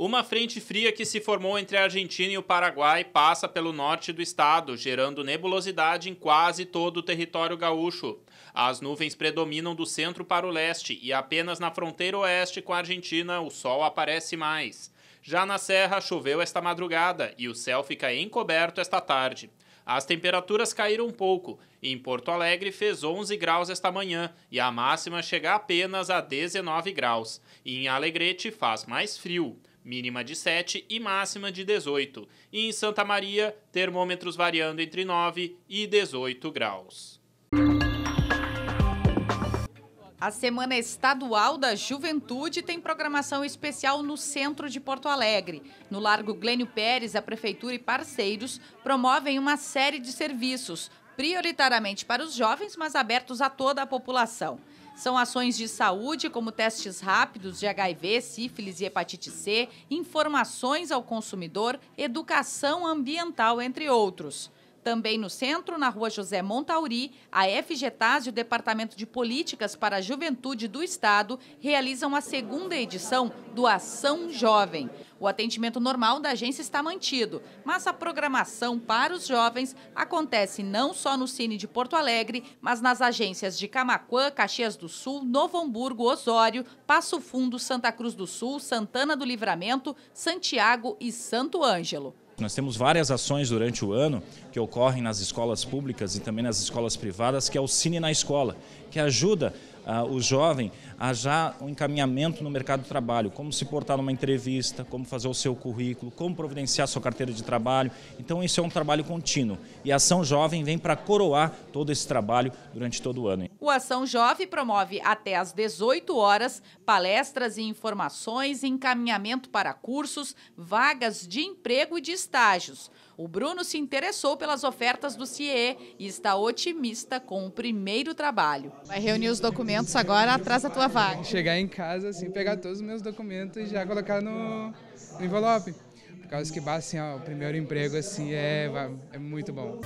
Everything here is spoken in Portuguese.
Uma frente fria que se formou entre a Argentina e o Paraguai passa pelo norte do estado, gerando nebulosidade em quase todo o território gaúcho. As nuvens predominam do centro para o leste e apenas na fronteira oeste com a Argentina o sol aparece mais. Já na Serra choveu esta madrugada e o céu fica encoberto esta tarde. As temperaturas caíram um pouco. Em Porto Alegre fez 11 graus esta manhã e a máxima chega apenas a 19 graus. E em Alegrete faz mais frio mínima de 7 e máxima de 18. E em Santa Maria, termômetros variando entre 9 e 18 graus. A Semana Estadual da Juventude tem programação especial no centro de Porto Alegre. No Largo Glênio Pérez, a Prefeitura e parceiros promovem uma série de serviços, prioritariamente para os jovens, mas abertos a toda a população. São ações de saúde, como testes rápidos de HIV, sífilis e hepatite C, informações ao consumidor, educação ambiental, entre outros. Também no centro, na rua José Montauri, a FGTAS e o Departamento de Políticas para a Juventude do Estado realizam a segunda edição do Ação Jovem. O atendimento normal da agência está mantido, mas a programação para os jovens acontece não só no Cine de Porto Alegre, mas nas agências de Camacuã, Caxias do Sul, Novo Hamburgo, Osório, Passo Fundo, Santa Cruz do Sul, Santana do Livramento, Santiago e Santo Ângelo. Nós temos várias ações durante o ano que ocorrem nas escolas públicas e também nas escolas privadas, que é o Cine na Escola, que ajuda ah, o jovem a já um encaminhamento no mercado de trabalho, como se portar numa entrevista, como fazer o seu currículo, como providenciar sua carteira de trabalho. Então isso é um trabalho contínuo e a Ação Jovem vem para coroar todo esse trabalho durante todo o ano. O Ação Jovem promove até às 18 horas palestras e informações, encaminhamento para cursos, vagas de emprego e de estágios. O Bruno se interessou pelas ofertas do CIE e está otimista com o primeiro trabalho. Vai reunir os documentos documentos agora atrás da tua vaga. Chegar em casa, assim, pegar todos os meus documentos e já colocar no, no envelope. Por causa que, assim, ó, o primeiro emprego, assim, é, é muito bom.